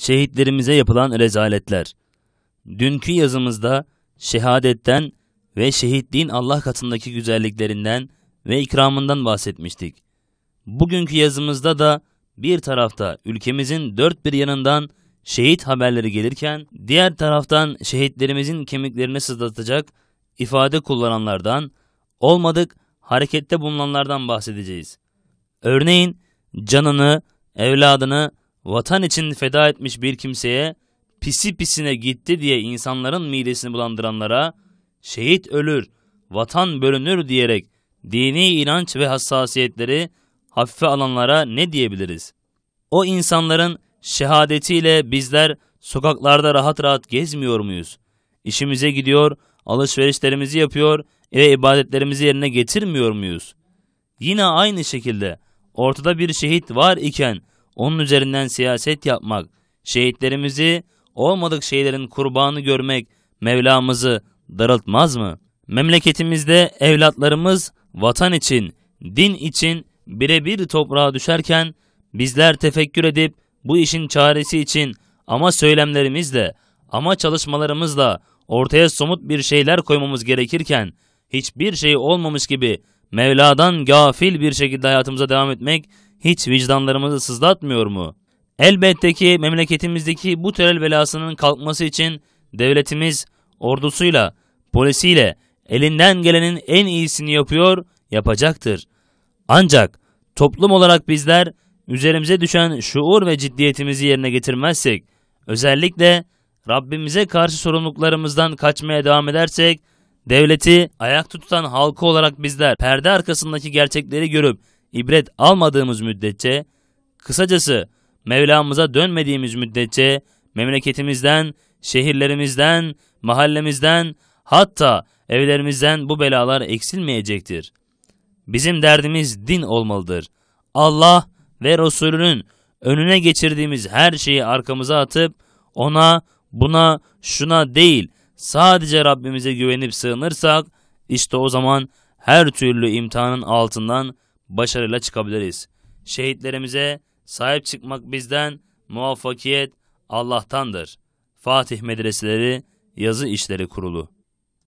şehitlerimize yapılan rezaletler. Dünkü yazımızda şehadetten ve şehitliğin Allah katındaki güzelliklerinden ve ikramından bahsetmiştik. Bugünkü yazımızda da bir tarafta ülkemizin dört bir yanından şehit haberleri gelirken, diğer taraftan şehitlerimizin kemiklerini sızlatacak ifade kullananlardan, olmadık harekette bulunanlardan bahsedeceğiz. Örneğin canını, evladını vatan için feda etmiş bir kimseye pisi pisine gitti diye insanların midesini bulandıranlara şehit ölür, vatan bölünür diyerek dini inanç ve hassasiyetleri hafife alanlara ne diyebiliriz? O insanların şehadetiyle bizler sokaklarda rahat rahat gezmiyor muyuz? İşimize gidiyor, alışverişlerimizi yapıyor ve ibadetlerimizi yerine getirmiyor muyuz? Yine aynı şekilde ortada bir şehit var iken onun üzerinden siyaset yapmak, şehitlerimizi olmadık şeylerin kurbanı görmek Mevlamızı daraltmaz mı? Memleketimizde evlatlarımız vatan için, din için birebir toprağa düşerken bizler tefekkür edip bu işin çaresi için ama söylemlerimizle ama çalışmalarımızla ortaya somut bir şeyler koymamız gerekirken hiçbir şey olmamış gibi Mevla'dan gafil bir şekilde hayatımıza devam etmek hiç vicdanlarımızı sızlatmıyor mu? Elbette ki memleketimizdeki bu terör belasının kalkması için devletimiz ordusuyla, polisiyle elinden gelenin en iyisini yapıyor, yapacaktır. Ancak toplum olarak bizler üzerimize düşen şuur ve ciddiyetimizi yerine getirmezsek, özellikle Rabbimize karşı sorumluluklarımızdan kaçmaya devam edersek, devleti ayakta tutan halkı olarak bizler perde arkasındaki gerçekleri görüp ibret almadığımız müddetçe, kısacası Mevlamıza dönmediğimiz müddetçe memleketimizden, şehirlerimizden, mahallemizden hatta evlerimizden bu belalar eksilmeyecektir. Bizim derdimiz din olmalıdır. Allah ve Resulünün önüne geçirdiğimiz her şeyi arkamıza atıp ona, buna, şuna değil sadece Rabbimize güvenip sığınırsak işte o zaman her türlü imtihanın altından başarıyla çıkabiliriz. Şehitlerimize sahip çıkmak bizden, muvaffakiyet Allah'tandır. Fatih Medreseleri Yazı İşleri Kurulu